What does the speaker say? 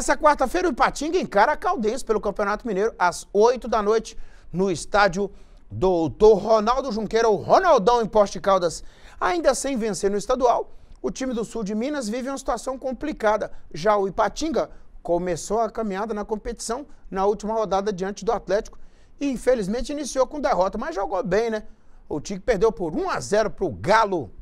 Essa quarta-feira o Ipatinga encara a Caldense pelo Campeonato Mineiro às 8 da noite no estádio Doutor Ronaldo Junqueira, o Ronaldão em Poste Caldas. Ainda sem vencer no estadual, o time do sul de Minas vive uma situação complicada. Já o Ipatinga começou a caminhada na competição na última rodada diante do Atlético e infelizmente iniciou com derrota, mas jogou bem, né? O Tigre perdeu por 1 a 0 para o Galo